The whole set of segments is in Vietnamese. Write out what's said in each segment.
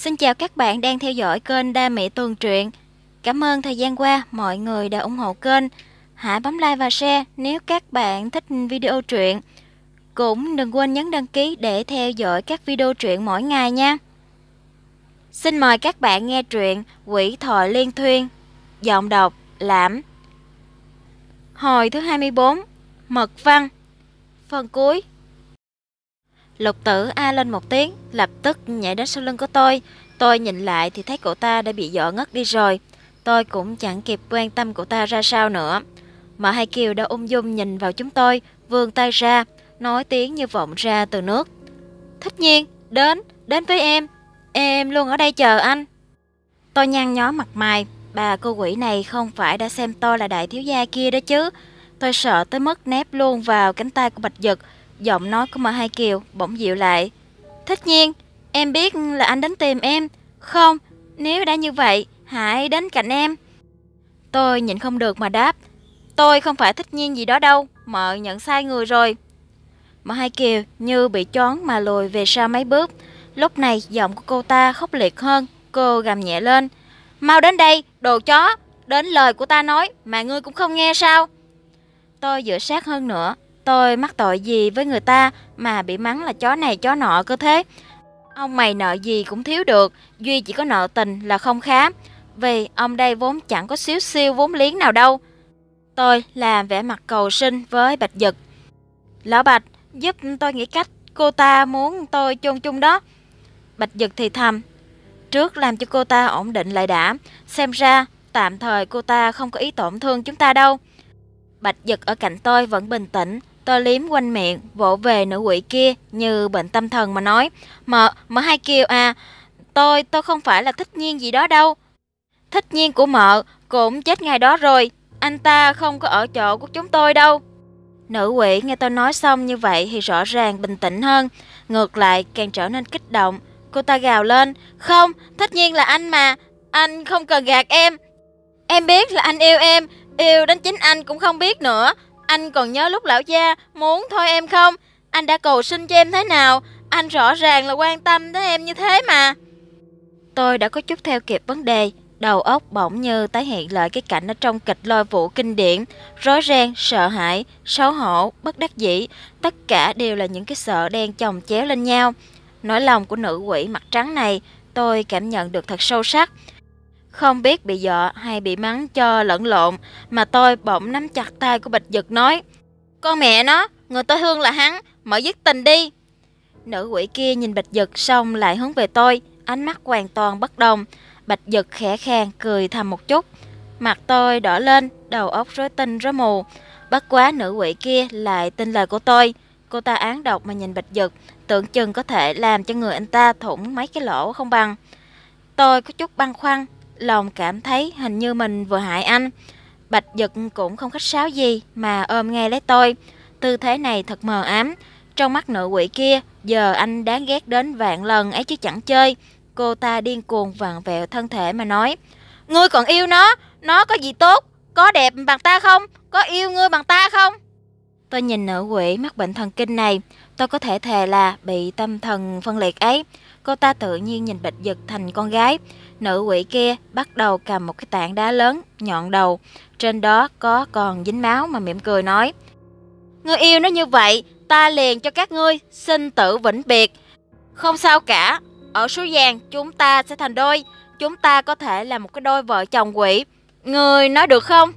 Xin chào các bạn đang theo dõi kênh Đa Mỹ Tuần Truyện. Cảm ơn thời gian qua mọi người đã ủng hộ kênh. Hãy bấm like và share nếu các bạn thích video truyện. Cũng đừng quên nhấn đăng ký để theo dõi các video truyện mỗi ngày nha. Xin mời các bạn nghe truyện Quỷ Thoại Liên Thuyên, giọng đọc Lãm. Hồi thứ 24, Mật Văn, phần cuối. Lục tử a lên một tiếng, lập tức nhảy đến sau lưng của tôi. Tôi nhìn lại thì thấy cậu ta đã bị dọa ngất đi rồi. Tôi cũng chẳng kịp quan tâm cậu ta ra sao nữa. Mợ Hai Kiều đã ung dung nhìn vào chúng tôi, vươn tay ra, nói tiếng như vọng ra từ nước. Thích nhiên, đến, đến với em. Em luôn ở đây chờ anh. Tôi nhăn nhó mặt mày, bà cô quỷ này không phải đã xem tôi là đại thiếu gia kia đó chứ. Tôi sợ tới mức nép luôn vào cánh tay của Bạch Dực, Giọng nói của mợ hai Kiều bỗng dịu lại. Thích nhiên, em biết là anh đến tìm em. Không, nếu đã như vậy, hãy đến cạnh em. Tôi nhìn không được mà đáp. Tôi không phải thích nhiên gì đó đâu, mợ nhận sai người rồi. Mợ hai Kiều như bị choáng mà lùi về sau mấy bước. Lúc này giọng của cô ta khốc liệt hơn, cô gầm nhẹ lên. Mau đến đây, đồ chó, đến lời của ta nói mà ngươi cũng không nghe sao? Tôi dựa sát hơn nữa, Tôi mắc tội gì với người ta mà bị mắng là chó này chó nọ cơ thế. Ông mày nợ gì cũng thiếu được, Duy chỉ có nợ tình là không khá. Vì ông đây vốn chẳng có xíu siêu vốn liếng nào đâu. Tôi làm vẻ mặt cầu sinh với Bạch Dực. Lão Bạch, giúp tôi nghĩ cách cô ta muốn tôi chôn chung đó. Bạch Dực thì thầm. Trước làm cho cô ta ổn định lại đã, xem ra tạm thời cô ta không có ý tổn thương chúng ta đâu. Bạch Dực ở cạnh tôi vẫn bình tĩnh, Tôi liếm quanh miệng, vỗ về nữ quỷ kia như bệnh tâm thần mà nói. Mợ, mợ hai kiều à, tôi, tôi không phải là thích nhiên gì đó đâu. Thích nhiên của mợ cũng chết ngày đó rồi, anh ta không có ở chỗ của chúng tôi đâu. Nữ quỷ nghe tôi nói xong như vậy thì rõ ràng bình tĩnh hơn, ngược lại càng trở nên kích động. Cô ta gào lên, không, thích nhiên là anh mà, anh không cần gạt em. Em biết là anh yêu em, yêu đến chính anh cũng không biết nữa. Anh còn nhớ lúc lão gia muốn thôi em không? Anh đã cầu xin cho em thế nào? Anh rõ ràng là quan tâm tới em như thế mà. Tôi đã có chút theo kịp vấn đề, đầu óc bỗng như tái hiện lại cái cảnh ở trong kịch lôi vũ kinh điển, rối ren, sợ hãi, xấu hổ, bất đắc dĩ, tất cả đều là những cái sợ đen chồng chéo lên nhau. Nỗi lòng của nữ quỷ mặt trắng này, tôi cảm nhận được thật sâu sắc. Không biết bị dọa hay bị mắng cho lẫn lộn mà tôi bỗng nắm chặt tay của Bạch Dực nói Con mẹ nó, người tôi thương là hắn, mở dứt tình đi. Nữ quỷ kia nhìn Bạch Dực xong lại hướng về tôi, ánh mắt hoàn toàn bất đồng. Bạch Dực khẽ khàng cười thầm một chút. Mặt tôi đỏ lên, đầu óc rối tinh rối mù. Bất quá nữ quỷ kia lại tin lời của tôi. Cô ta án độc mà nhìn Bạch Dực, tưởng chừng có thể làm cho người anh ta thủng mấy cái lỗ không bằng. Tôi có chút băn khoăn lòng cảm thấy hình như mình vừa hại anh. Bạch Dực cũng không khách sáo gì mà ôm ngay lấy tôi. Tư thế này thật mờ ám. Trong mắt nữ quỷ kia, giờ anh đáng ghét đến vạn lần ấy chứ chẳng chơi. Cô ta điên cuồng vặn vẹo thân thể mà nói. Ngươi còn yêu nó, nó có gì tốt, có đẹp bằng ta không, có yêu ngươi bằng ta không? Tôi nhìn nữ quỷ mắc bệnh thần kinh này, tôi có thể thề là bị tâm thần phân liệt ấy. Cô ta tự nhiên nhìn Bạch Dực thành con gái, nữ quỷ kia bắt đầu cầm một cái tảng đá lớn, nhọn đầu. Trên đó có còn dính máu mà mỉm cười nói. Ngươi yêu nó như vậy, ta liền cho các ngươi sinh tử vĩnh biệt. Không sao cả, ở số vàng chúng ta sẽ thành đôi. Chúng ta có thể là một cái đôi vợ chồng quỷ. người nói được không?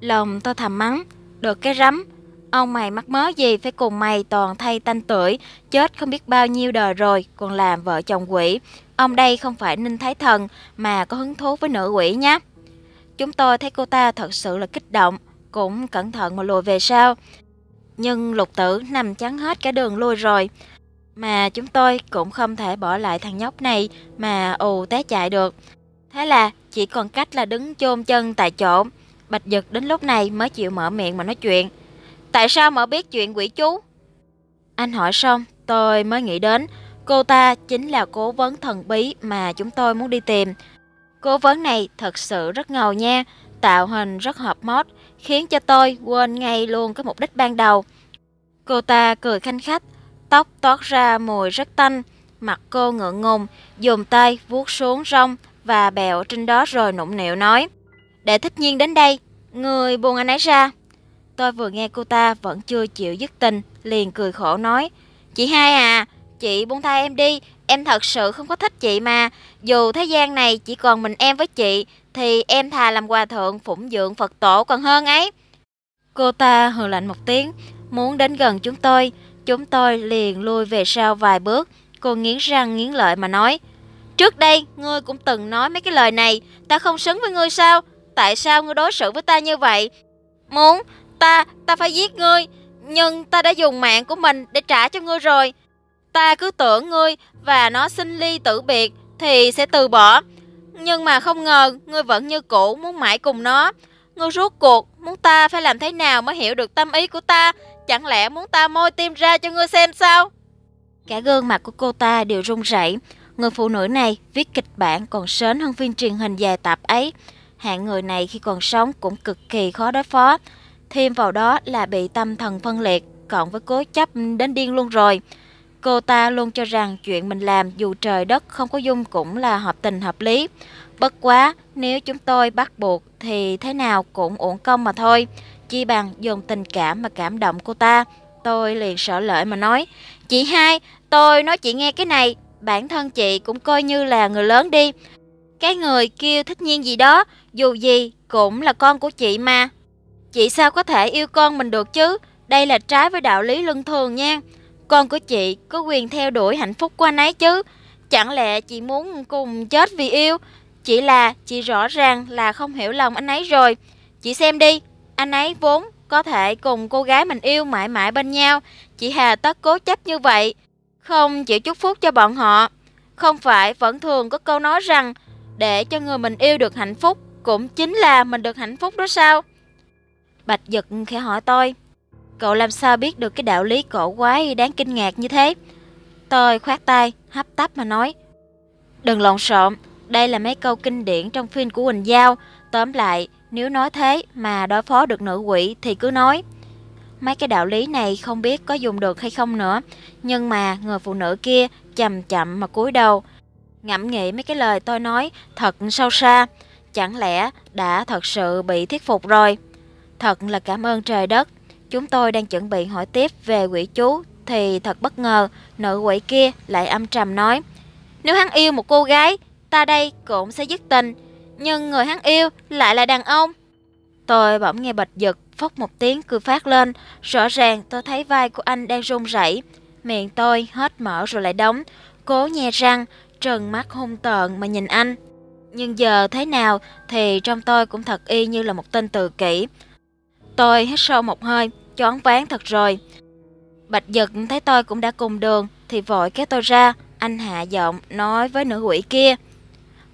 Lòng tôi thầm mắng, được cái rắm. Ông mày mắc mớ gì phải cùng mày toàn thay tanh tuổi, chết không biết bao nhiêu đời rồi, còn làm vợ chồng quỷ. Ông đây không phải Ninh Thái Thần mà có hứng thú với nữ quỷ nhé. Chúng tôi thấy cô ta thật sự là kích động, cũng cẩn thận mà lùi về sau. Nhưng lục tử nằm chắn hết cả đường lui rồi. Mà chúng tôi cũng không thể bỏ lại thằng nhóc này mà ù té chạy được. Thế là chỉ còn cách là đứng chôn chân tại chỗ. Bạch Dực đến lúc này mới chịu mở miệng mà nói chuyện. Tại sao mở biết chuyện quỷ chú? Anh hỏi xong, tôi mới nghĩ đến Cô ta chính là cố vấn thần bí mà chúng tôi muốn đi tìm. Cố vấn này thật sự rất ngầu nha, tạo hình rất hợp mốt, khiến cho tôi quên ngay luôn cái mục đích ban đầu. Cô ta cười khanh khách, tóc toát ra mùi rất tanh, mặt cô ngượng ngùng, dùng tay vuốt xuống rong và bẹo trên đó rồi nụng nịu nói. Để thích nhiên đến đây, người buồn anh ấy ra. Tôi vừa nghe cô ta vẫn chưa chịu dứt tình, liền cười khổ nói. Chị hai à, Chị buông tha em đi, em thật sự không có thích chị mà. Dù thế gian này chỉ còn mình em với chị, thì em thà làm hòa thượng phụng dưỡng Phật tổ còn hơn ấy. Cô ta hừ lạnh một tiếng, muốn đến gần chúng tôi. Chúng tôi liền lui về sau vài bước. Cô nghiến răng nghiến lợi mà nói. Trước đây, ngươi cũng từng nói mấy cái lời này. Ta không xứng với ngươi sao? Tại sao ngươi đối xử với ta như vậy? Muốn, ta, ta phải giết ngươi. Nhưng ta đã dùng mạng của mình để trả cho ngươi rồi. Ta cứ tưởng ngươi và nó sinh ly tử biệt thì sẽ từ bỏ. Nhưng mà không ngờ ngươi vẫn như cũ muốn mãi cùng nó. Ngươi rốt cuộc muốn ta phải làm thế nào mới hiểu được tâm ý của ta? Chẳng lẽ muốn ta môi tim ra cho ngươi xem sao? Cả gương mặt của cô ta đều run rẩy. Người phụ nữ này viết kịch bản còn sớm hơn phim truyền hình dài tập ấy. Hạng người này khi còn sống cũng cực kỳ khó đối phó. Thêm vào đó là bị tâm thần phân liệt, cộng với cố chấp đến điên luôn rồi. Cô ta luôn cho rằng chuyện mình làm dù trời đất không có dung cũng là hợp tình hợp lý. Bất quá, nếu chúng tôi bắt buộc thì thế nào cũng uổng công mà thôi. Chi bằng dùng tình cảm mà cảm động cô ta. Tôi liền sợ lợi mà nói, chị hai, tôi nói chị nghe cái này, bản thân chị cũng coi như là người lớn đi. Cái người kia thích nhiên gì đó, dù gì cũng là con của chị mà. Chị sao có thể yêu con mình được chứ? Đây là trái với đạo lý luân thường nha. Con của chị có quyền theo đuổi hạnh phúc của anh ấy chứ. Chẳng lẽ chị muốn cùng chết vì yêu? Chỉ là chị rõ ràng là không hiểu lòng anh ấy rồi. Chị xem đi, anh ấy vốn có thể cùng cô gái mình yêu mãi mãi bên nhau. Chị Hà tất cố chấp như vậy, không chịu chúc phúc cho bọn họ. Không phải vẫn thường có câu nói rằng để cho người mình yêu được hạnh phúc cũng chính là mình được hạnh phúc đó sao? Bạch giật khẽ hỏi tôi. Cậu làm sao biết được cái đạo lý cổ quái đáng kinh ngạc như thế? Tôi khoát tay, hấp tấp mà nói. Đừng lộn xộn, đây là mấy câu kinh điển trong phim của huỳnh Giao. Tóm lại, nếu nói thế mà đối phó được nữ quỷ thì cứ nói. Mấy cái đạo lý này không biết có dùng được hay không nữa, nhưng mà người phụ nữ kia chậm chậm mà cúi đầu, ngẫm nghĩ mấy cái lời tôi nói thật sâu xa, chẳng lẽ đã thật sự bị thuyết phục rồi. Thật là cảm ơn trời đất Chúng tôi đang chuẩn bị hỏi tiếp về quỷ chú thì thật bất ngờ, nữ quỷ kia lại âm trầm nói. Nếu hắn yêu một cô gái, ta đây cũng sẽ dứt tình, nhưng người hắn yêu lại là đàn ông. Tôi bỗng nghe bịch giật, phốc một tiếng cười phát lên, rõ ràng tôi thấy vai của anh đang run rẩy, miệng tôi hết mở rồi lại đóng, cố nhe răng, trừng mắt hung tợn mà nhìn anh. Nhưng giờ thế nào thì trong tôi cũng thật y như là một tên tự kỷ, Tôi hít sâu một hơi, choáng váng thật rồi. Bạch Dực thấy tôi cũng đã cùng đường thì vội kéo tôi ra, anh hạ giọng nói với nữ quỷ kia.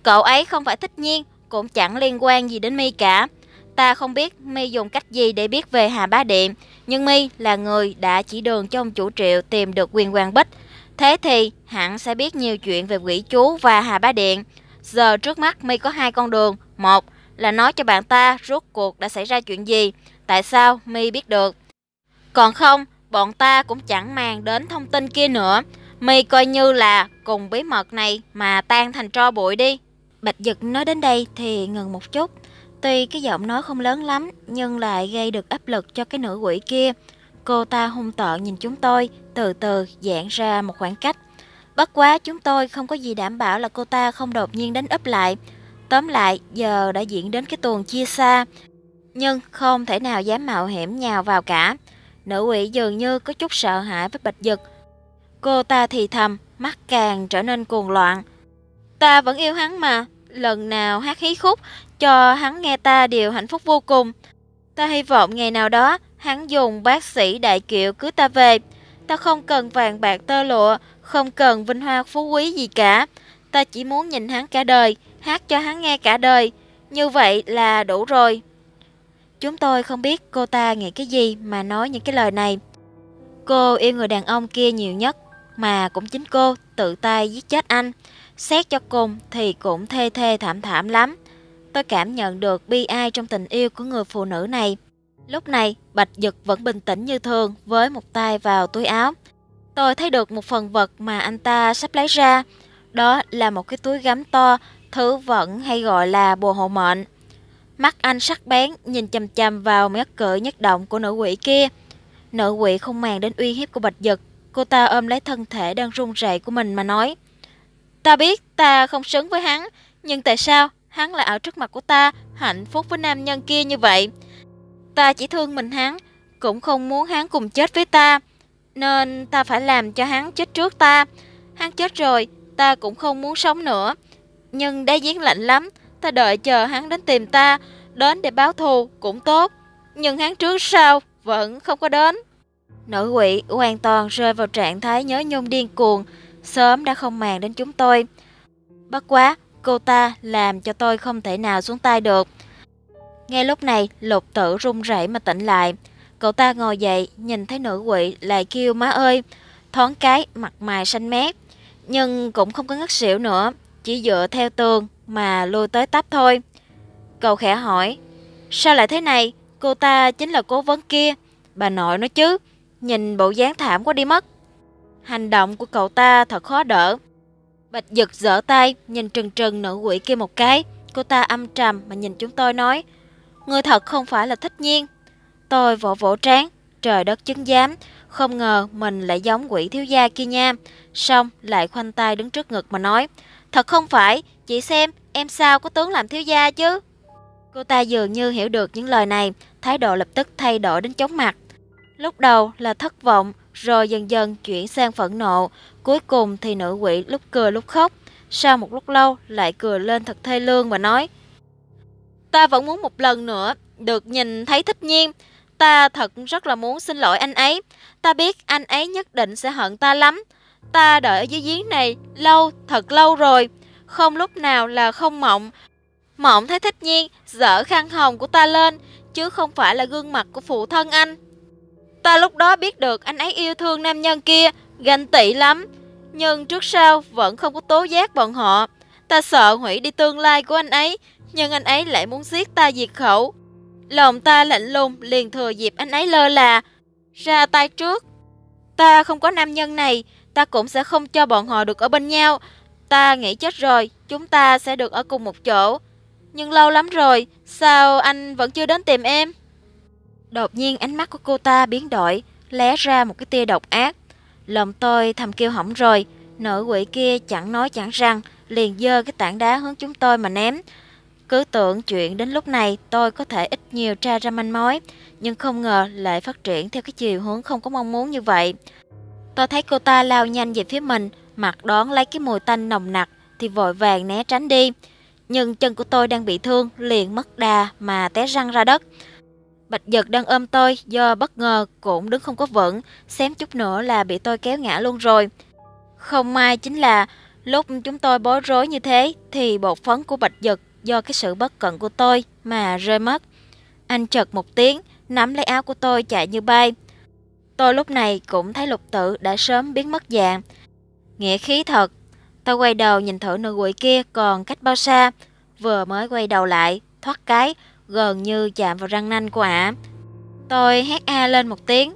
Cậu ấy không phải thích nhiên, cũng chẳng liên quan gì đến mi cả. Ta không biết mi dùng cách gì để biết về Hà Bá Điện, nhưng mi là người đã chỉ đường cho ông chủ Triệu tìm được quyền hoàng bích. Thế thì hẳn sẽ biết nhiều chuyện về quỷ chú và Hà Bá Điện. Giờ trước mắt mi có hai con đường, một là nói cho bạn ta rốt cuộc đã xảy ra chuyện gì, Tại sao mi biết được? Còn không, bọn ta cũng chẳng màng đến thông tin kia nữa. mi coi như là cùng bí mật này mà tan thành tro bụi đi. Bạch Dực nói đến đây thì ngừng một chút. Tuy cái giọng nói không lớn lắm nhưng lại gây được áp lực cho cái nữ quỷ kia. Cô ta hung tợn nhìn chúng tôi, từ từ giãn ra một khoảng cách. Bất quá chúng tôi không có gì đảm bảo là cô ta không đột nhiên đánh ấp lại. Tóm lại, giờ đã diễn đến cái tuần chia xa nhưng không thể nào dám mạo hiểm nhào vào cả. Nữ quỷ dường như có chút sợ hãi với bạch dực. Cô ta thì thầm, mắt càng trở nên cuồng loạn. Ta vẫn yêu hắn mà, lần nào hát hí khúc cho hắn nghe ta đều hạnh phúc vô cùng. Ta hy vọng ngày nào đó hắn dùng bác sĩ đại kiệu cưới ta về. Ta không cần vàng bạc tơ lụa, không cần vinh hoa phú quý gì cả. Ta chỉ muốn nhìn hắn cả đời, hát cho hắn nghe cả đời. Như vậy là đủ rồi. Chúng tôi không biết cô ta nghĩ cái gì mà nói những cái lời này. Cô yêu người đàn ông kia nhiều nhất, mà cũng chính cô tự tay giết chết anh. Xét cho cùng thì cũng thê thê thảm thảm lắm. Tôi cảm nhận được bi ai trong tình yêu của người phụ nữ này. Lúc này, Bạch Dực vẫn bình tĩnh như thường với một tay vào túi áo. Tôi thấy được một phần vật mà anh ta sắp lấy ra. Đó là một cái túi gấm to, thứ vẫn hay gọi là bồ hộ mệnh. Mắt anh sắc bén, nhìn chằm chằm vào mét cỡ nhất động của nữ quỷ kia. Nữ quỷ không màng đến uy hiếp của bạch dực. Cô ta ôm lấy thân thể đang run rẩy của mình mà nói. Ta biết ta không xứng với hắn, nhưng tại sao hắn lại ở trước mặt của ta hạnh phúc với nam nhân kia như vậy? Ta chỉ thương mình hắn, cũng không muốn hắn cùng chết với ta. Nên ta phải làm cho hắn chết trước ta. Hắn chết rồi, ta cũng không muốn sống nữa. Nhưng đá giếng lạnh lắm, ta đợi chờ hắn đến tìm ta, đến để báo thù cũng tốt. Nhưng hắn trước sau vẫn không có đến. nữ quỷ hoàn toàn rơi vào trạng thái nhớ nhung điên cuồng, sớm đã không màng đến chúng tôi. Bất quá, cô ta làm cho tôi không thể nào xuống tay được. Ngay lúc này, lục tử run rẩy mà tỉnh lại. Cậu ta ngồi dậy, nhìn thấy nữ quỷ lại kêu má ơi, thoáng cái mặt mày xanh mét. Nhưng cũng không có ngất xỉu nữa, chỉ dựa theo tường mà lôi tới tấp thôi. Cậu khẽ hỏi, sao lại thế này? Cô ta chính là cố vấn kia. Bà nội nó chứ, nhìn bộ dáng thảm quá đi mất. Hành động của cậu ta thật khó đỡ. Bạch giật giở tay, nhìn trừng trừng nữ quỷ kia một cái. Cô ta âm trầm mà nhìn chúng tôi nói, người thật không phải là thích nhiên. Tôi vỗ vỗ trán, trời đất chứng giám, không ngờ mình lại giống quỷ thiếu gia kia nha. Xong lại khoanh tay đứng trước ngực mà nói, Thật không phải, chị xem, em sao có tướng làm thiếu gia chứ? Cô ta dường như hiểu được những lời này, thái độ lập tức thay đổi đến chóng mặt. Lúc đầu là thất vọng, rồi dần dần chuyển sang phẫn nộ, cuối cùng thì nữ quỷ lúc cười lúc khóc. Sau một lúc lâu lại cười lên thật thê lương và nói Ta vẫn muốn một lần nữa được nhìn thấy thích nhiên Ta thật rất là muốn xin lỗi anh ấy Ta biết anh ấy nhất định sẽ hận ta lắm Ta đợi ở dưới giếng này lâu, thật lâu rồi, không lúc nào là không mộng. Mộng thấy thích nhiên, dở khăn hồng của ta lên, chứ không phải là gương mặt của phụ thân anh. Ta lúc đó biết được anh ấy yêu thương nam nhân kia, ganh tị lắm. Nhưng trước sau vẫn không có tố giác bọn họ. Ta sợ hủy đi tương lai của anh ấy, nhưng anh ấy lại muốn giết ta diệt khẩu. Lòng ta lạnh lùng liền thừa dịp anh ấy lơ là, ra tay trước. Ta không có nam nhân này, ta cũng sẽ không cho bọn họ được ở bên nhau. Ta nghĩ chết rồi, chúng ta sẽ được ở cùng một chỗ. Nhưng lâu lắm rồi, sao anh vẫn chưa đến tìm em? Đột nhiên ánh mắt của cô ta biến đổi, lé ra một cái tia độc ác. Lòng tôi thầm kêu hỏng rồi, nữ quỷ kia chẳng nói chẳng rằng, liền dơ cái tảng đá hướng chúng tôi mà ném. Cứ tưởng chuyện đến lúc này tôi có thể ít nhiều tra ra manh mối, nhưng không ngờ lại phát triển theo cái chiều hướng không có mong muốn như vậy. Tôi thấy cô ta lao nhanh về phía mình, mặt đón lấy cái mùi tanh nồng nặc thì vội vàng né tránh đi. Nhưng chân của tôi đang bị thương, liền mất đà mà té răng ra đất. Bạch Dật đang ôm tôi do bất ngờ cũng đứng không có vững, xém chút nữa là bị tôi kéo ngã luôn rồi. Không may chính là lúc chúng tôi bối rối như thế thì bột phấn của Bạch Dật do cái sự bất cẩn của tôi mà rơi mất. Anh chợt một tiếng, nắm lấy áo của tôi chạy như bay. Tôi lúc này cũng thấy lục tử đã sớm biến mất dạng. Nghĩa khí thật. Tôi quay đầu nhìn thử nữ quỷ kia còn cách bao xa. Vừa mới quay đầu lại, thoát cái, gần như chạm vào răng nanh của ả. Tôi hét a lên một tiếng.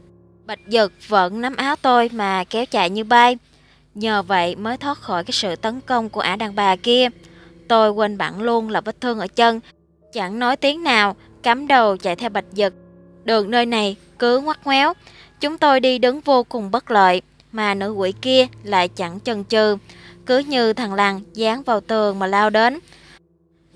Bạch giật vẫn nắm áo tôi mà kéo chạy như bay. Nhờ vậy mới thoát khỏi cái sự tấn công của ả đàn bà kia. Tôi quên bẵng luôn là vết thương ở chân. Chẳng nói tiếng nào, cắm đầu chạy theo bạch giật. Đường nơi này cứ ngoắt ngoéo. Chúng tôi đi đứng vô cùng bất lợi, mà nữ quỷ kia lại chẳng chần chừ, cứ như thằng lằn dán vào tường mà lao đến.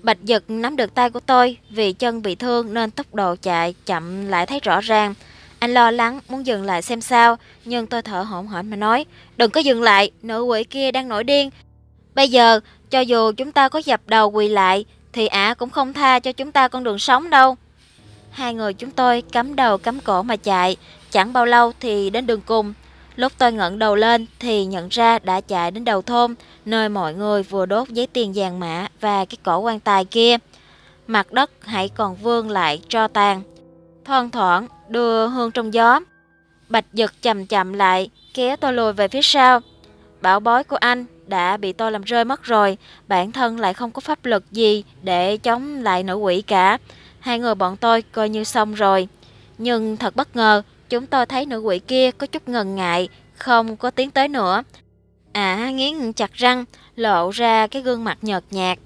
Bạch giật nắm được tay của tôi vì chân bị thương nên tốc độ chạy chậm lại thấy rõ ràng. Anh lo lắng muốn dừng lại xem sao, nhưng tôi thở hổn hển mà nói, đừng có dừng lại, nữ quỷ kia đang nổi điên. Bây giờ, cho dù chúng ta có dập đầu quỳ lại, thì ả à cũng không tha cho chúng ta con đường sống đâu. Hai người chúng tôi cắm đầu cắm cổ mà chạy, Chẳng bao lâu thì đến đường cùng. Lúc tôi ngẩng đầu lên thì nhận ra đã chạy đến đầu thôn, nơi mọi người vừa đốt giấy tiền vàng mã và cái cổ quan tài kia. Mặt đất hãy còn vương lại tro tàn. Thoang thoảng đưa hương trong gió. Bạch giật chậm chậm lại, kéo tôi lùi về phía sau. Bảo bối của anh đã bị tôi làm rơi mất rồi, bản thân lại không có pháp lực gì để chống lại nữ quỷ cả. Hai người bọn tôi coi như xong rồi. Nhưng thật bất ngờ, chúng tôi thấy nữ quỷ kia có chút ngần ngại, không có tiến tới nữa. Ả à, nghiến chặt răng, lộ ra cái gương mặt nhợt nhạt,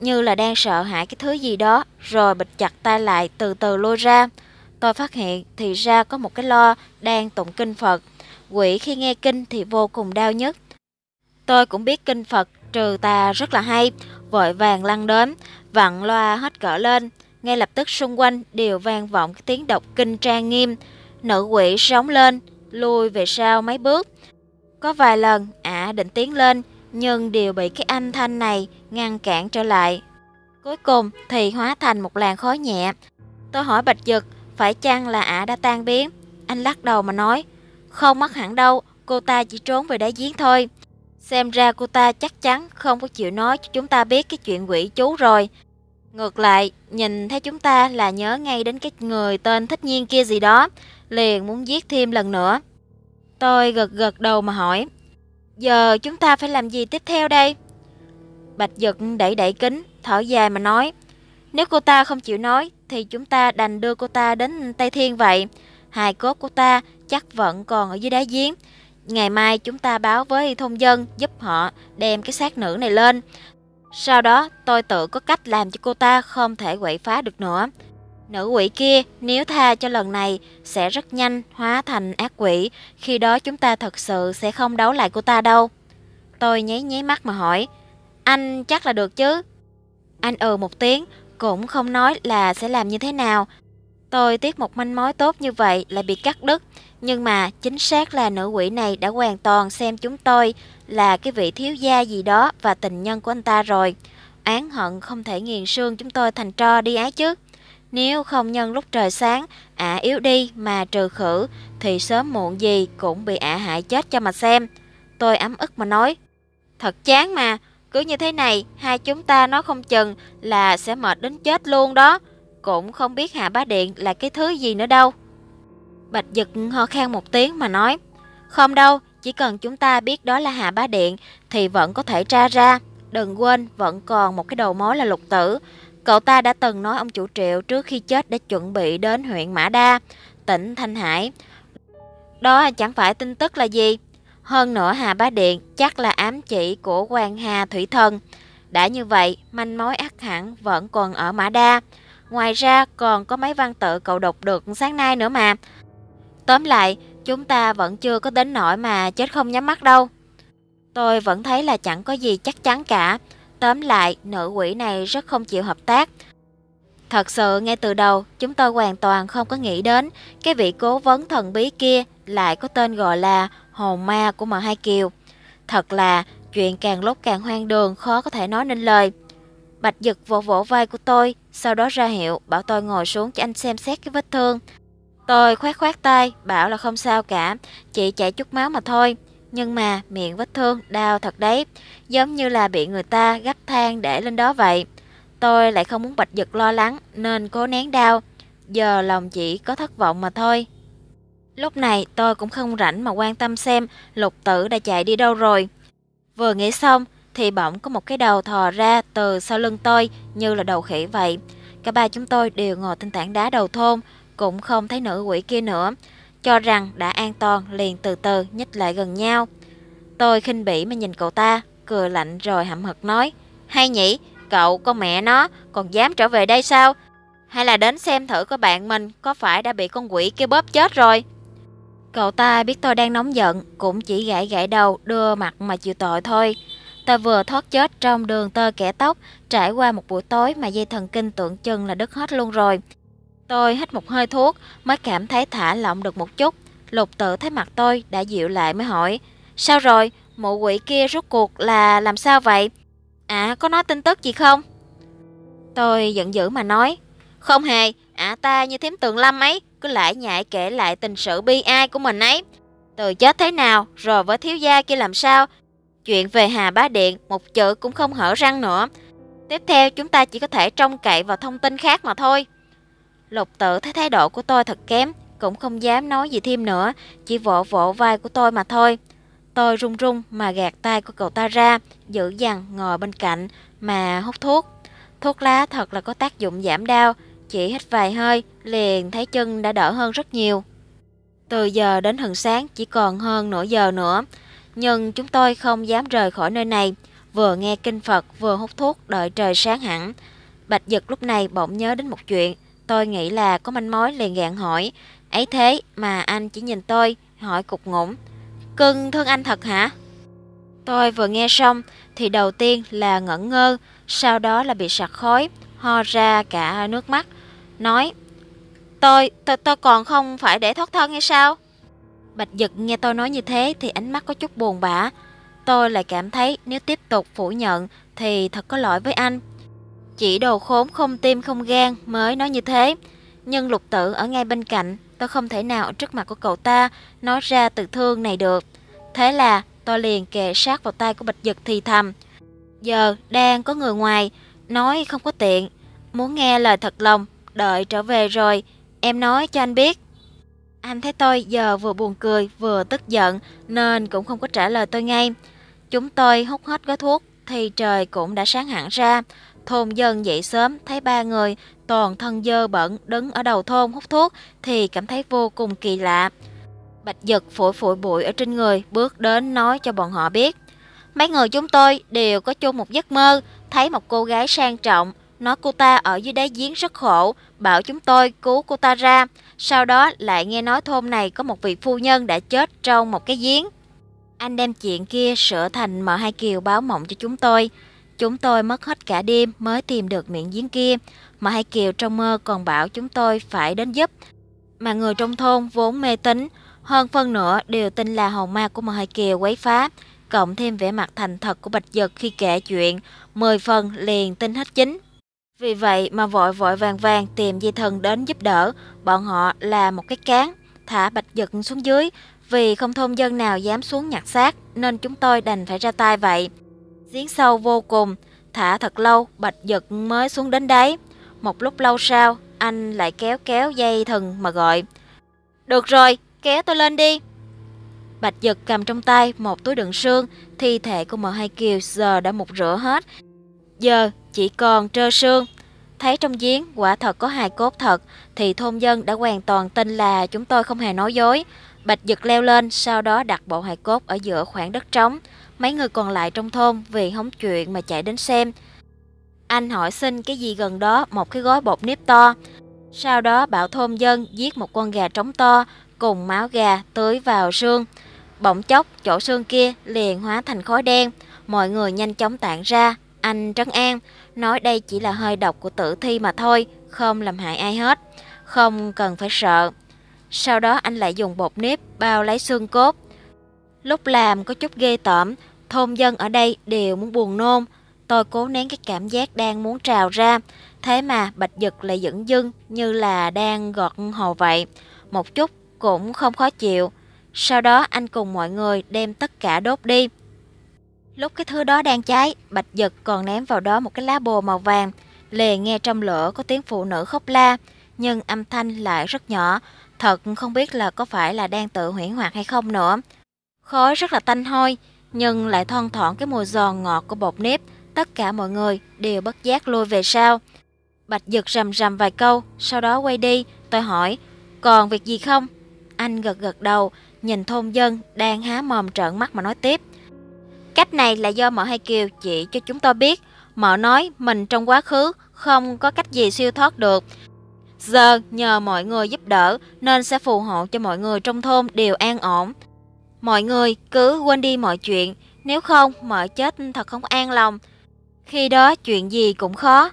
như là đang sợ hãi cái thứ gì đó, rồi bịch chặt tay lại từ từ lôi ra. Tôi phát hiện thì ra có một cái lo đang tụng kinh Phật. Quỷ khi nghe kinh thì vô cùng đau nhất. Tôi cũng biết kinh Phật trừ tà rất là hay, vội vàng lăn đến, vặn loa hết cỡ lên. Ngay lập tức xung quanh đều vang vọng tiếng đọc kinh trang nghiêm, Nữ quỷ sống lên, lùi về sau mấy bước. Có vài lần ả định tiến lên, nhưng đều bị cái anh thanh này ngăn cản trở lại. Cuối cùng thì hóa thành một làn khói nhẹ. Tôi hỏi Bạch Dực, phải chăng là ả đã tan biến? Anh lắc đầu mà nói, không mất hẳn đâu, cô ta chỉ trốn về đáy giếng thôi. Xem ra cô ta chắc chắn không có chịu nói cho chúng ta biết cái chuyện quỷ chú rồi. Ngược lại, nhìn thấy chúng ta là nhớ ngay đến cái người tên thích nhiên kia gì đó liền muốn giết thêm lần nữa. Tôi gật gật đầu mà hỏi, giờ chúng ta phải làm gì tiếp theo đây? Bạch Dực đẩy đẩy kính, thở dài mà nói, nếu cô ta không chịu nói thì chúng ta đành đưa cô ta đến Tây Thiên vậy. Hài cốt của ta chắc vẫn còn ở dưới đá giếng. Ngày mai chúng ta báo với thôn dân giúp họ đem cái xác nữ này lên. Sau đó tôi tự có cách làm cho cô ta không thể quậy phá được nữa. Nữ quỷ kia nếu tha cho lần này sẽ rất nhanh hóa thành ác quỷ, khi đó chúng ta thật sự sẽ không đấu lại cô ta đâu. Tôi nháy nháy mắt mà hỏi, anh chắc là được chứ? Anh ừ một tiếng, cũng không nói là sẽ làm như thế nào. Tôi tiếc một manh mối tốt như vậy lại bị cắt đứt, nhưng mà chính xác là nữ quỷ này đã hoàn toàn xem chúng tôi là cái vị thiếu gia gì đó và tình nhân của anh ta rồi. Án hận không thể nghiền xương chúng tôi thành tro đi ái chứ. Nếu không nhân lúc trời sáng, ả yếu đi mà trừ khử, thì sớm muộn gì cũng bị ả hại chết cho mà xem. Tôi ấm ức mà nói, thật chán mà, cứ như thế này, hai chúng ta nói không chừng là sẽ mệt đến chết luôn đó. Cũng không biết Hạ Bá Điện là cái thứ gì nữa đâu. Bạch Dực ho khan một tiếng mà nói, không đâu, chỉ cần chúng ta biết đó là Hạ Bá Điện thì vẫn có thể tra ra. Đừng quên, vẫn còn một cái đầu mối là lục tử. Cậu ta đã từng nói ông chủ triệu trước khi chết để chuẩn bị đến huyện Mã Đa, tỉnh Thanh Hải. Đó chẳng phải tin tức là gì. Hơn nữa Hà Bá Điện chắc là ám chỉ của quan Hà Thủy Thần. Đã như vậy, manh mối ác hẳn vẫn còn ở Mã Đa. Ngoài ra còn có mấy văn tự cậu đọc được sáng nay nữa mà. Tóm lại, chúng ta vẫn chưa có đến nỗi mà chết không nhắm mắt đâu. Tôi vẫn thấy là chẳng có gì chắc chắn cả. Tóm lại, nữ quỷ này rất không chịu hợp tác. Thật sự ngay từ đầu, chúng tôi hoàn toàn không có nghĩ đến cái vị cố vấn thần bí kia lại có tên gọi là hồn ma của mợ Hai Kiều. Thật là chuyện càng lúc càng hoang đường khó có thể nói nên lời. Bạch Dực vỗ vỗ vai của tôi, sau đó ra hiệu bảo tôi ngồi xuống cho anh xem xét cái vết thương. Tôi khoát khoát tay, bảo là không sao cả, chỉ chảy chút máu mà thôi nhưng mà miệng vết thương đau thật đấy, giống như là bị người ta gắp than để lên đó vậy. Tôi lại không muốn Bạch Dực lo lắng nên cố nén đau, giờ lòng chỉ có thất vọng mà thôi. Lúc này tôi cũng không rảnh mà quan tâm xem lục tử đã chạy đi đâu rồi. Vừa nghĩ xong thì bỗng có một cái đầu thò ra từ sau lưng tôi như là đầu khỉ vậy. Cả ba chúng tôi đều ngồi trên tảng đá đầu thôn, cũng không thấy nữ quỷ kia nữa cho rằng đã an toàn liền từ từ nhích lại gần nhau. Tôi khinh bỉ mà nhìn cậu ta, cười lạnh rồi hậm hực nói, hay nhỉ, cậu con mẹ nó còn dám trở về đây sao? Hay là đến xem thử có bạn mình có phải đã bị con quỷ kia bóp chết rồi? Cậu ta biết tôi đang nóng giận, cũng chỉ gãi gãi đầu, đưa mặt mà chịu tội thôi. Tôi vừa thoát chết trong đường tơ kẻ tóc, trải qua một buổi tối mà dây thần kinh tượng chừng là đứt hết luôn rồi. Tôi hít một hơi thuốc mới cảm thấy thả lỏng được một chút. Lục tự thấy mặt tôi đã dịu lại mới hỏi Sao rồi? Mụ quỷ kia rốt cuộc là làm sao vậy? À có nói tin tức gì không? Tôi giận dữ mà nói Không hề, ả à, ta như thím tường lâm ấy Cứ lại nhại kể lại tình sự bi ai của mình ấy Từ chết thế nào Rồi với thiếu gia kia làm sao Chuyện về Hà Bá Điện Một chữ cũng không hở răng nữa Tiếp theo chúng ta chỉ có thể trông cậy vào thông tin khác mà thôi Lục tử thấy thái độ của tôi thật kém, cũng không dám nói gì thêm nữa, chỉ vỗ vỗ vai của tôi mà thôi. Tôi run run mà gạt tay của cậu ta ra, giữ dằn ngồi bên cạnh mà hút thuốc. Thuốc lá thật là có tác dụng giảm đau, chỉ hít vài hơi, liền thấy chân đã đỡ hơn rất nhiều. Từ giờ đến hừng sáng chỉ còn hơn nửa giờ nữa, nhưng chúng tôi không dám rời khỏi nơi này, vừa nghe kinh Phật vừa hút thuốc đợi trời sáng hẳn. Bạch Dực lúc này bỗng nhớ đến một chuyện, Tôi nghĩ là có manh mối liền gạn hỏi. Ấy thế mà anh chỉ nhìn tôi, hỏi cục ngủng. Cưng thương anh thật hả? Tôi vừa nghe xong thì đầu tiên là ngẩn ngơ, sau đó là bị sặc khói, ho ra cả nước mắt. Nói, tôi, tôi, tôi còn không phải để thoát thân hay sao? Bạch Dực nghe tôi nói như thế thì ánh mắt có chút buồn bã. Tôi lại cảm thấy nếu tiếp tục phủ nhận thì thật có lỗi với anh chỉ đồ khốn không tim không gan mới nói như thế. Nhưng lục tử ở ngay bên cạnh, tôi không thể nào ở trước mặt của cậu ta nói ra từ thương này được. Thế là tôi liền kề sát vào tay của bạch dực thì thầm. Giờ đang có người ngoài, nói không có tiện. Muốn nghe lời thật lòng, đợi trở về rồi, em nói cho anh biết. Anh thấy tôi giờ vừa buồn cười vừa tức giận nên cũng không có trả lời tôi ngay. Chúng tôi hút hết gói thuốc thì trời cũng đã sáng hẳn ra. Thôn dân dậy sớm thấy ba người toàn thân dơ bẩn đứng ở đầu thôn hút thuốc thì cảm thấy vô cùng kỳ lạ. Bạch giật phổi phổi bụi ở trên người bước đến nói cho bọn họ biết. Mấy người chúng tôi đều có chung một giấc mơ, thấy một cô gái sang trọng, nói cô ta ở dưới đáy giếng rất khổ, bảo chúng tôi cứu cô ta ra. Sau đó lại nghe nói thôn này có một vị phu nhân đã chết trong một cái giếng. Anh đem chuyện kia sửa thành mở hai kiều báo mộng cho chúng tôi. Chúng tôi mất hết cả đêm mới tìm được miệng giếng kia, mà Hai Kiều trong mơ còn bảo chúng tôi phải đến giúp. Mà người trong thôn vốn mê tín, hơn phân nửa đều tin là hồn ma của Mờ Hai Kiều quấy phá, cộng thêm vẻ mặt thành thật của Bạch Dật khi kể chuyện, mười phần liền tin hết chính. Vì vậy mà vội vội vàng vàng tìm di thần đến giúp đỡ, bọn họ là một cái cán, thả Bạch Dật xuống dưới, vì không thôn dân nào dám xuống nhặt xác nên chúng tôi đành phải ra tay vậy. Giếng sâu vô cùng, thả thật lâu, bạch giật mới xuống đến đáy. Một lúc lâu sau, anh lại kéo kéo dây thừng mà gọi. Được rồi, kéo tôi lên đi. Bạch giật cầm trong tay một túi đựng xương thi thể của m hai kiều giờ đã mục rửa hết. Giờ chỉ còn trơ xương Thấy trong giếng quả thật có hai cốt thật thì thôn dân đã hoàn toàn tin là chúng tôi không hề nói dối. Bạch giật leo lên, sau đó đặt bộ hài cốt ở giữa khoảng đất trống. Mấy người còn lại trong thôn vì hóng chuyện mà chạy đến xem. Anh hỏi xin cái gì gần đó một cái gói bột nếp to. Sau đó bảo thôn dân giết một con gà trống to cùng máu gà tưới vào xương. Bỗng chốc chỗ xương kia liền hóa thành khói đen. Mọi người nhanh chóng tản ra. Anh trấn an, nói đây chỉ là hơi độc của tử thi mà thôi, không làm hại ai hết. Không cần phải sợ. Sau đó anh lại dùng bột nếp bao lấy xương cốt. Lúc làm có chút ghê tởm, Thôn dân ở đây đều muốn buồn nôn. Tôi cố nén cái cảm giác đang muốn trào ra. Thế mà Bạch Dực lại dẫn dưng như là đang gọt hồ vậy. Một chút cũng không khó chịu. Sau đó anh cùng mọi người đem tất cả đốt đi. Lúc cái thứ đó đang cháy, Bạch Dực còn ném vào đó một cái lá bồ màu vàng. Lề nghe trong lửa có tiếng phụ nữ khóc la, nhưng âm thanh lại rất nhỏ. Thật không biết là có phải là đang tự huyễn hoặc hay không nữa. Khói rất là tanh hôi, nhưng lại thon thỏn cái mùi giòn ngọt của bột nếp, tất cả mọi người đều bất giác lôi về sau. Bạch giật rầm rầm vài câu, sau đó quay đi, tôi hỏi, còn việc gì không? Anh gật gật đầu, nhìn thôn dân đang há mồm trợn mắt mà nói tiếp. Cách này là do mợ Hai Kiều chỉ cho chúng tôi biết. Mợ nói mình trong quá khứ không có cách gì siêu thoát được. Giờ nhờ mọi người giúp đỡ nên sẽ phù hộ cho mọi người trong thôn đều an ổn. Mọi người cứ quên đi mọi chuyện, nếu không mợ chết thật không an lòng. Khi đó chuyện gì cũng khó.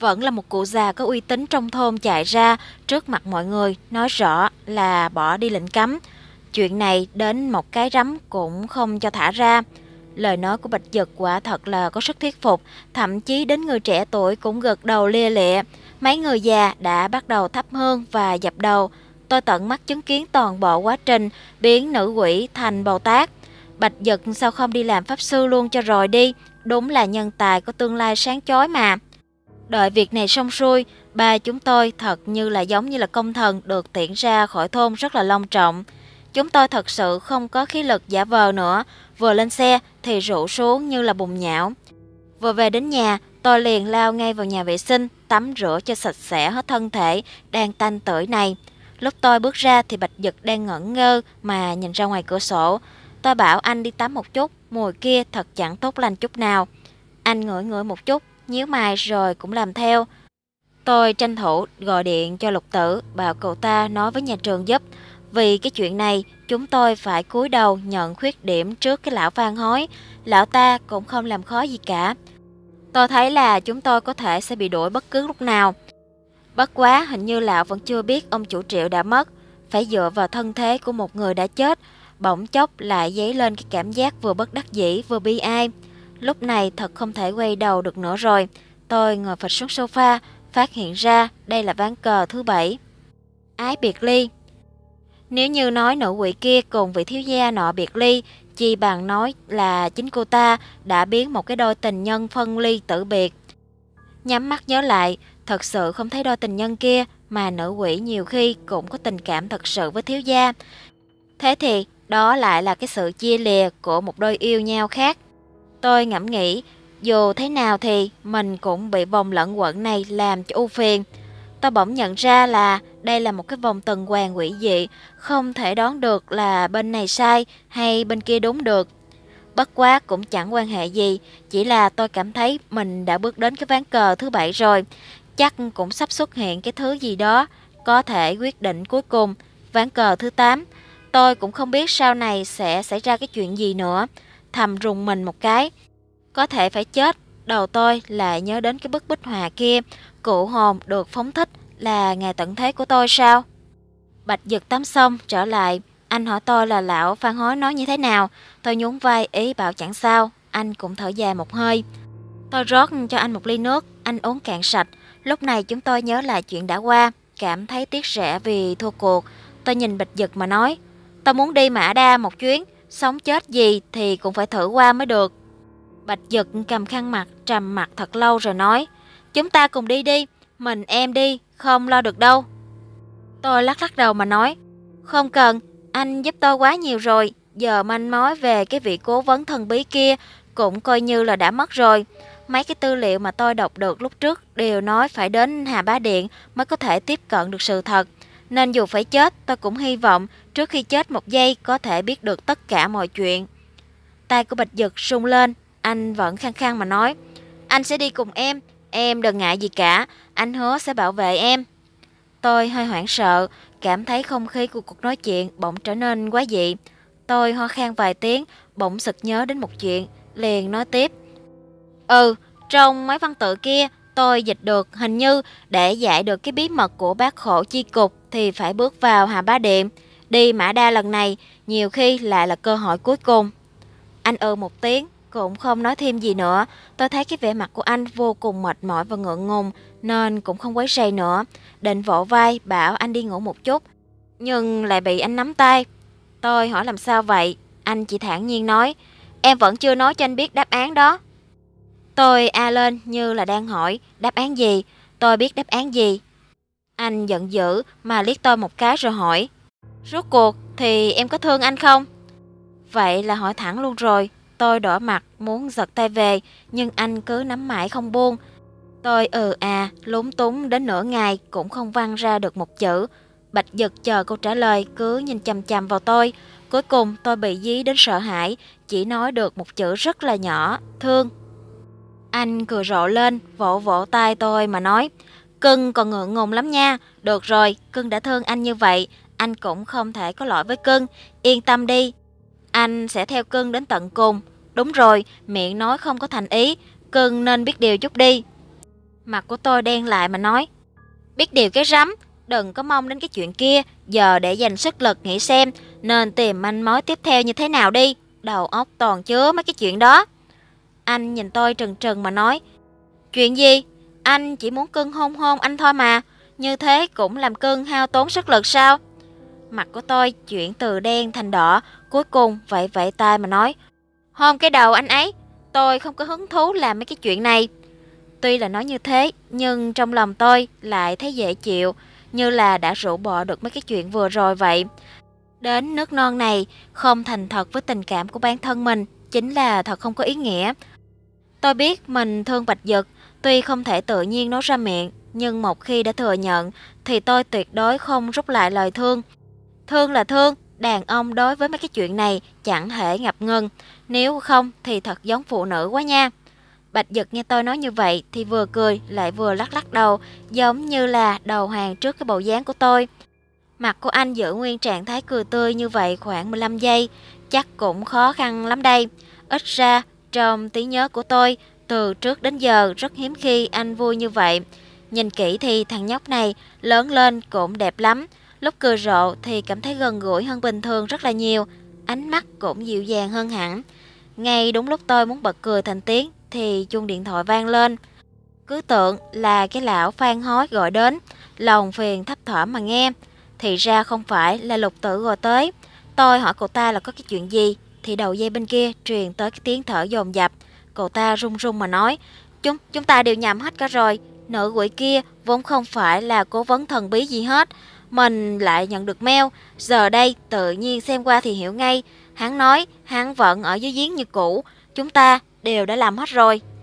Vẫn là một cụ già có uy tín trong thôn chạy ra trước mặt mọi người nói rõ là bỏ đi lệnh cấm. Chuyện này đến một cái rắm cũng không cho thả ra. Lời nói của Bạch dực quả thật là có sức thuyết phục, thậm chí đến người trẻ tuổi cũng gật đầu lia lịa. Mấy người già đã bắt đầu thắp hương và dập đầu tôi tận mắt chứng kiến toàn bộ quá trình biến nữ quỷ thành Bồ Tát. Bạch Dật sao không đi làm pháp sư luôn cho rồi đi, đúng là nhân tài có tương lai sáng chói mà. Đợi việc này xong xuôi, ba chúng tôi thật như là giống như là công thần được tiễn ra khỏi thôn rất là long trọng. Chúng tôi thật sự không có khí lực giả vờ nữa, vừa lên xe thì rượu xuống như là bùng nhão. Vừa về đến nhà, tôi liền lao ngay vào nhà vệ sinh, tắm rửa cho sạch sẽ hết thân thể đang tanh tưởi này. Lúc tôi bước ra thì Bạch Dực đang ngẩn ngơ mà nhìn ra ngoài cửa sổ. Tôi bảo anh đi tắm một chút, mùi kia thật chẳng tốt lành chút nào. Anh ngửi ngửi một chút, nhíu mày rồi cũng làm theo. Tôi tranh thủ gọi điện cho lục tử, bảo cậu ta nói với nhà trường giúp. Vì cái chuyện này, chúng tôi phải cúi đầu nhận khuyết điểm trước cái lão phan hói. Lão ta cũng không làm khó gì cả. Tôi thấy là chúng tôi có thể sẽ bị đuổi bất cứ lúc nào. Bất quá hình như lão vẫn chưa biết ông chủ triệu đã mất, phải dựa vào thân thế của một người đã chết, bỗng chốc lại dấy lên cái cảm giác vừa bất đắc dĩ vừa bi ai. Lúc này thật không thể quay đầu được nữa rồi, tôi ngồi phịch xuống sofa, phát hiện ra đây là ván cờ thứ bảy. Ái biệt ly Nếu như nói nữ quỷ kia cùng vị thiếu gia nọ biệt ly, chi bằng nói là chính cô ta đã biến một cái đôi tình nhân phân ly tử biệt. Nhắm mắt nhớ lại, thật sự không thấy đôi tình nhân kia mà nữ quỷ nhiều khi cũng có tình cảm thật sự với thiếu gia. Thế thì đó lại là cái sự chia lìa của một đôi yêu nhau khác. Tôi ngẫm nghĩ, dù thế nào thì mình cũng bị vòng lẫn quẩn này làm cho u phiền. Tôi bỗng nhận ra là đây là một cái vòng tuần hoàn quỷ dị, không thể đoán được là bên này sai hay bên kia đúng được. Bất quá cũng chẳng quan hệ gì, chỉ là tôi cảm thấy mình đã bước đến cái ván cờ thứ bảy rồi chắc cũng sắp xuất hiện cái thứ gì đó có thể quyết định cuối cùng ván cờ thứ 8. Tôi cũng không biết sau này sẽ xảy ra cái chuyện gì nữa. Thầm rùng mình một cái. Có thể phải chết, đầu tôi lại nhớ đến cái bức bích họa kia, cụ hồn được phóng thích là ngày tận thế của tôi sao? Bạch giật tắm xong trở lại, anh hỏi tôi là lão Phan Hối nói như thế nào. Tôi nhún vai ý bảo chẳng sao, anh cũng thở dài một hơi. Tôi rót cho anh một ly nước, anh uống cạn sạch. Lúc này chúng tôi nhớ lại chuyện đã qua, cảm thấy tiếc rẻ vì thua cuộc. Tôi nhìn Bạch Dực mà nói, tôi muốn đi Mã Đa một chuyến, sống chết gì thì cũng phải thử qua mới được. Bạch Dực cầm khăn mặt, trầm mặt thật lâu rồi nói, chúng ta cùng đi đi, mình em đi, không lo được đâu. Tôi lắc lắc đầu mà nói, không cần, anh giúp tôi quá nhiều rồi, giờ manh mối về cái vị cố vấn thần bí kia cũng coi như là đã mất rồi. Mấy cái tư liệu mà tôi đọc được lúc trước đều nói phải đến Hà Bá Điện mới có thể tiếp cận được sự thật. Nên dù phải chết, tôi cũng hy vọng trước khi chết một giây có thể biết được tất cả mọi chuyện. Tay của Bạch Dực sung lên, anh vẫn khăng khăng mà nói. Anh sẽ đi cùng em, em đừng ngại gì cả, anh hứa sẽ bảo vệ em. Tôi hơi hoảng sợ, cảm thấy không khí của cuộc nói chuyện bỗng trở nên quá dị. Tôi ho khan vài tiếng, bỗng sực nhớ đến một chuyện, liền nói tiếp. Ừ, trong mấy văn tự kia tôi dịch được hình như để giải được cái bí mật của bác khổ chi cục thì phải bước vào Hà ba Điện. Đi Mã Đa lần này nhiều khi lại là cơ hội cuối cùng. Anh ừ một tiếng, cũng không nói thêm gì nữa. Tôi thấy cái vẻ mặt của anh vô cùng mệt mỏi và ngượng ngùng nên cũng không quấy rầy nữa. Định vỗ vai bảo anh đi ngủ một chút nhưng lại bị anh nắm tay. Tôi hỏi làm sao vậy? Anh chỉ thản nhiên nói, em vẫn chưa nói cho anh biết đáp án đó. Tôi a lên như là đang hỏi đáp án gì, tôi biết đáp án gì. Anh giận dữ mà liếc tôi một cái rồi hỏi Rốt cuộc thì em có thương anh không? Vậy là hỏi thẳng luôn rồi Tôi đỏ mặt muốn giật tay về Nhưng anh cứ nắm mãi không buông Tôi ừ à lúng túng đến nửa ngày Cũng không văng ra được một chữ Bạch giật chờ câu trả lời cứ nhìn chằm chằm vào tôi Cuối cùng tôi bị dí đến sợ hãi Chỉ nói được một chữ rất là nhỏ Thương anh cười rộ lên, vỗ vỗ tay tôi mà nói, cưng còn ngượng ngùng lắm nha, được rồi, cưng đã thương anh như vậy, anh cũng không thể có lỗi với cưng, yên tâm đi, anh sẽ theo cưng đến tận cùng. Đúng rồi, miệng nói không có thành ý, cưng nên biết điều chút đi. Mặt của tôi đen lại mà nói, biết điều cái rắm, đừng có mong đến cái chuyện kia, giờ để dành sức lực nghĩ xem nên tìm manh mối tiếp theo như thế nào đi. Đầu óc toàn chứa mấy cái chuyện đó. Anh nhìn tôi trừng trừng mà nói Chuyện gì? Anh chỉ muốn cưng hôn hôn anh thôi mà Như thế cũng làm cưng hao tốn sức lực sao? Mặt của tôi chuyển từ đen thành đỏ Cuối cùng vậy vậy tai mà nói Hôn cái đầu anh ấy Tôi không có hứng thú làm mấy cái chuyện này Tuy là nói như thế Nhưng trong lòng tôi lại thấy dễ chịu Như là đã rũ bỏ được mấy cái chuyện vừa rồi vậy Đến nước non này Không thành thật với tình cảm của bản thân mình Chính là thật không có ý nghĩa Tôi biết mình thương Bạch Dực, tuy không thể tự nhiên nói ra miệng, nhưng một khi đã thừa nhận thì tôi tuyệt đối không rút lại lời thương. Thương là thương, đàn ông đối với mấy cái chuyện này chẳng thể ngập ngừng, nếu không thì thật giống phụ nữ quá nha. Bạch Dực nghe tôi nói như vậy thì vừa cười lại vừa lắc lắc đầu, giống như là đầu hàng trước cái bộ dáng của tôi. Mặt của anh giữ nguyên trạng thái cười tươi như vậy khoảng 15 giây, chắc cũng khó khăn lắm đây. Ít ra trong trí nhớ của tôi, từ trước đến giờ rất hiếm khi anh vui như vậy. Nhìn kỹ thì thằng nhóc này lớn lên cũng đẹp lắm. Lúc cười rộ thì cảm thấy gần gũi hơn bình thường rất là nhiều. Ánh mắt cũng dịu dàng hơn hẳn. Ngay đúng lúc tôi muốn bật cười thành tiếng thì chuông điện thoại vang lên. Cứ tưởng là cái lão phan hói gọi đến, lòng phiền thấp thỏm mà nghe. Thì ra không phải là lục tử gọi tới. Tôi hỏi cô ta là có cái chuyện gì thì đầu dây bên kia truyền tới cái tiếng thở dồn dập. Cậu ta run run mà nói, chúng chúng ta đều nhầm hết cả rồi. Nữ quỷ kia vốn không phải là cố vấn thần bí gì hết. Mình lại nhận được mail, giờ đây tự nhiên xem qua thì hiểu ngay. Hắn nói hắn vẫn ở dưới giếng như cũ, chúng ta đều đã làm hết rồi.